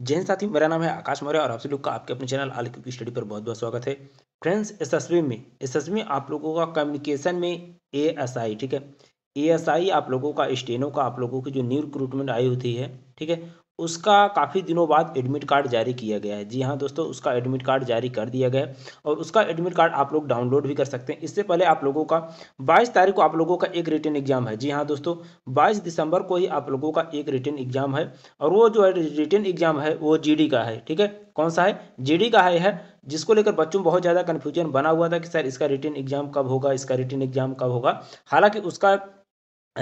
जैन साथी मेरा नाम है आकाश मौर्य और आप सभी लोग का आपके अपने चैनल आल की स्टडी पर बहुत बहुत स्वागत है फ्रेंड्स एस एस में एस एस बी आप लोगों का कम्युनिकेशन में ए एस आई ठीक है ए एस आई आप लोगों का स्टेनो का आप लोगों की जो न्यू रिक्रूटमेंट आई होती है ठीक है उसका काफ़ी दिनों बाद एडमिट कार्ड जारी किया गया है जी हाँ दोस्तों उसका एडमिट कार्ड जारी कर दिया गया है और उसका एडमिट कार्ड आप लोग डाउनलोड भी कर सकते हैं इससे पहले आप लोगों का 22 तारीख को आप लोगों का एक रिटर्न एग्जाम है जी हाँ दोस्तों 22 दिसंबर को ही आप लोगों का एक रिटर्न एग्जाम है और वो जो रिटर्न एग्जाम है वो जी का है ठीक है कौन सा है जी का है, है जिसको लेकर बच्चों में बहुत ज़्यादा कन्फ्यूजन बना हुआ था कि सर इसका रिटर्न एग्जाम कब होगा इसका रिटर्न एग्जाम कब होगा हालांकि उसका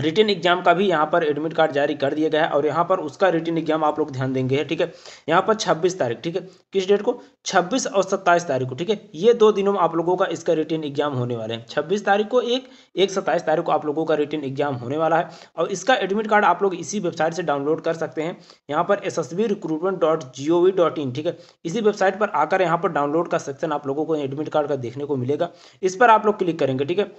रिटर्न एग्जाम का भी यहाँ पर एडमिट कार्ड जारी कर दिया गया है और यहाँ पर उसका रिटर्न एग्जाम आप लोग ध्यान देंगे ठीक है यहाँ पर 26 तारीख ठीक है किस डेट को 26 और 27 तारीख को ठीक है ये दो दिनों में आप लोगों का इसका रिटर्न एग्जाम होने वाले हैं 26 तारीख को एक एक सत्ताईस तारीख को आप लोगों का रिटर्न एग्जाम होने वाला है और इसका एडमिट कार्ड आप लोग इसी वेबसाइट से डाउनलोड कर सकते हैं यहाँ पर एस एस ठीक है इसी वेबसाइट पर आकर यहाँ पर डाउनलोड का सेक्शन आप लोगों को एडमिट कार्ड का देखने को मिलेगा इस पर आप लोग क्लिक करेंगे ठीक है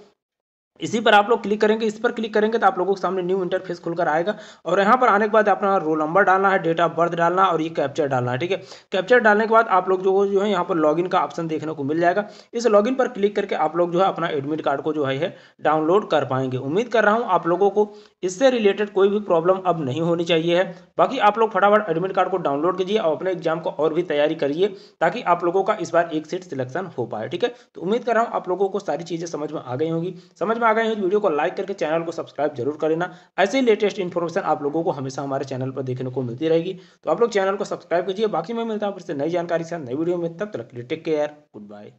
इसी पर आप लोग क्लिक करेंगे इस पर क्लिक करेंगे तो आप लोगों के सामने न्यू इंटरफेस खुलकर आएगा और यहाँ पर आने के बाद अपना रोल नंबर डालना है डेट ऑफ बर्थ डालना और ये कैप्चर डालना है ठीक है कैप्चर डालने के बाद आप लोग जो जो है यहाँ पर लॉगिन का ऑप्शन देखने को मिल जाएगा इस लॉगिन पर क्लिक करके आप लोग जो है अपना एडमिट कार्ड को जो है डाउनलोड कर पाएंगे उम्मीद कर रहा हूँ आप लोगों को इससे रिलेटेड कोई भी प्रॉब्लम अब नहीं होनी चाहिए है बाकी आप लोग फटाफट एडमिट कार्ड को डाउनलोड कीजिए और अपने एग्जाम को और भी तैयारी करिए ताकि आप लोगों का इस बार एक सीट सिलेक्शन हो पाए ठीक है तो उम्मीद कर रहा हूँ आप लोगों को सारी चीज़ें समझ में आ गई होंगी समझ में आ गए हैं तो वीडियो को लाइक करके चैनल को सब्सक्राइब जरूर कर लेना ऐसे ही लेटेस्ट इन्फॉर्मेशन आप लोगों को हमेशा हमारे चैनल पर देखने को मिलती रहेगी तो आप लोग चैनल को सब्सक्राइब कीजिए बाकी मैं मिलता हूँ फिर से नई जानकारी से नई वीडियो में तब तक टेक केयर गुड बाय